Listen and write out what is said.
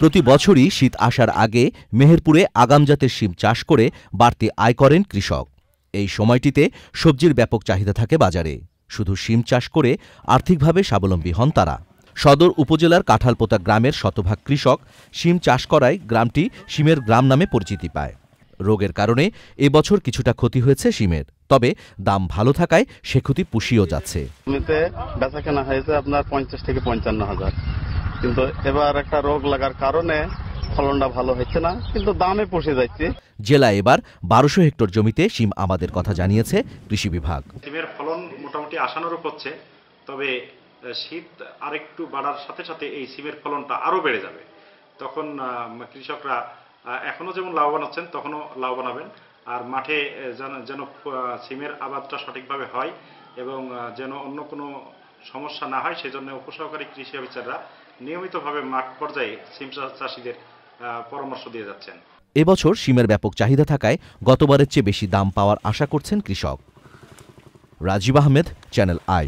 প্রতি বছরই শীত আসার আগে মেহেরপুরে আগাম জাতের শিম চাষ করে বাড়তি আয় করেন কৃষক এই সময়টিতে সবজির ব্যাপক চাহিদা থাকে বাজারে শুধু শিম চাষ করে আর্থিকভাবে স্বাবলম্বী হন তারা সদর উপজেলার কাঁঠালপোতা গ্রামের শতভাগ কৃষক শিম চাষ করায় গ্রামটি শিমের গ্রাম নামে পরিচিতি পায় রোগের কারণে এবছর কিছুটা ক্ষতি হয়েছে শিমের তবে দাম ভালো থাকায় সে ক্ষতি পুষিয়েও যাচ্ছে বেচা কেনা হয়েছে আপনার পঞ্চাশ থেকে পঞ্চান্ন হাজার কিন্তু এবার একটা রোগ লাগার কারণে ফলনটা ভালো হচ্ছে না কিন্তু দামে পসে যাচ্ছে জেলা এবার বারোশো হেক্টর জমিতে সিম আমাদের কথা জানিয়েছে কৃষি বিভাগ সিমের ফলন মোটামুটি আশানুরূপ হচ্ছে তবে শীত আরেকটু বাড়ার সাথে সাথে এই সিমের ফলনটা আরও বেড়ে যাবে তখন কৃষকরা এখনও যেমন লাভবান হচ্ছেন তখনও লাভবান হবেন আর মাঠে যেন যেন সিমের আবাদটা সঠিকভাবে হয় এবং যেন অন্য কোনো সমস্যা না হয় সেজন্য উপসহকারী কৃষি অফিসাররা নিয়মিতভাবে মাঠ পর্যায়ে সিম চাষিদের পরামর্শ দিয়ে যাচ্ছেন এবছর সিমের ব্যাপক চাহিদা থাকায় গতবারের চেয়ে বেশি দাম পাওয়ার আশা করছেন কৃষক রাজীব আহমেদ চ্যানেল আই